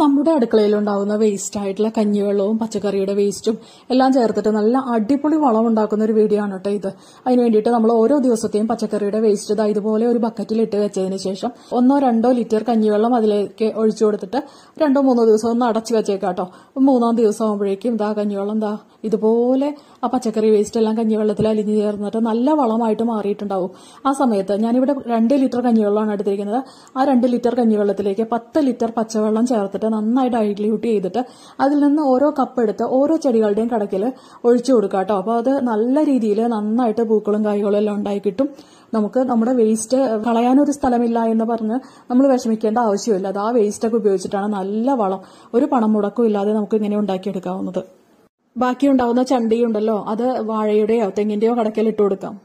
നമ്മുടെ അടുക്കളയിൽ ഉണ്ടാകുന്ന വേസ്റ്റ് ആയിട്ടുള്ള കഞ്ഞിവെള്ളവും പച്ചക്കറിയുടെ വേസ്റ്റും എല്ലാം ചേർത്തിട്ട് നല്ല അടിപൊളി വളം ഉണ്ടാക്കുന്ന ഒരു വീഡിയോ ആണ് കേട്ടോ ഇത് അതിന് വേണ്ടിയിട്ട് നമ്മൾ ഓരോ ദിവസത്തെയും പച്ചക്കറിയുടെ വേസ്റ്റ് ഇതാ ഇതുപോലെ ഒരു ബക്കറ്റിൽ ഇട്ട് വെച്ചതിന് ശേഷം ഒന്നോ രണ്ടോ ലിറ്റർ കഞ്ഞിവെള്ളം അതിലേക്ക് ഒഴിച്ചു കൊടുത്തിട്ട് രണ്ടോ മൂന്നോ ദിവസം ഒന്ന് അടച്ചു വെച്ചേക്കാട്ടോ മൂന്നാം ദിവസം ആകുമ്പോഴേക്കും ഇതാ കഞ്ഞിവെള്ളം ദാ ഇതുപോലെ ആ പച്ചക്കറി വേസ്റ്റ് എല്ലാം കഞ്ഞിവെള്ളത്തിൽ അലിഞ്ഞു ചേർന്നിട്ട് നല്ല വളമായിട്ട് മാറിയിട്ടുണ്ടാവും ആ സമയത്ത് ഞാനിവിടെ രണ്ട് ലിറ്റർ കഞ്ഞിവെള്ളമാണ് എടുത്തിരിക്കുന്നത് ആ രണ്ട് ലിറ്റർ കഞ്ഞിവെള്ളത്തിലേക്ക് പത്ത് ലിറ്റർ പച്ചവെള്ളം ചേർത്തിട്ട് എടുത്ത് നന്നായിട്ട് ഐഡില്യൂട്ട് ചെയ്തിട്ട് അതിൽ നിന്ന് ഓരോ കപ്പ് എടുത്ത് ഓരോ ചെടികളുടെയും കടക്കിൽ ഒഴിച്ചു കൊടുക്കുക കേട്ടോ അപ്പോൾ അത് നല്ല രീതിയിൽ നന്നായിട്ട് പൂക്കളും കായ്കളും എല്ലാം ഉണ്ടായി കിട്ടും നമുക്ക് നമ്മുടെ വേസ്റ്റ് കളയാനൊരു സ്ഥലമില്ല എന്ന് പറഞ്ഞ് നമ്മൾ വിഷമിക്കേണ്ട ആവശ്യമില്ല അത് ആ വേസ്റ്റൊക്കെ ഉപയോഗിച്ചിട്ടാണ് നല്ല വളം ഒരു പണം മുടക്കും ഇല്ലാതെ നമുക്ക് ഇങ്ങനെ ഉണ്ടാക്കിയെടുക്കാവുന്നത് ബാക്കിയുണ്ടാവുന്ന ചണ്ടിയുണ്ടല്ലോ അത് വാഴയുടെയോ തെങ്ങിന്റെയോ കടക്കൽ ഇട്ട് കൊടുക്കാം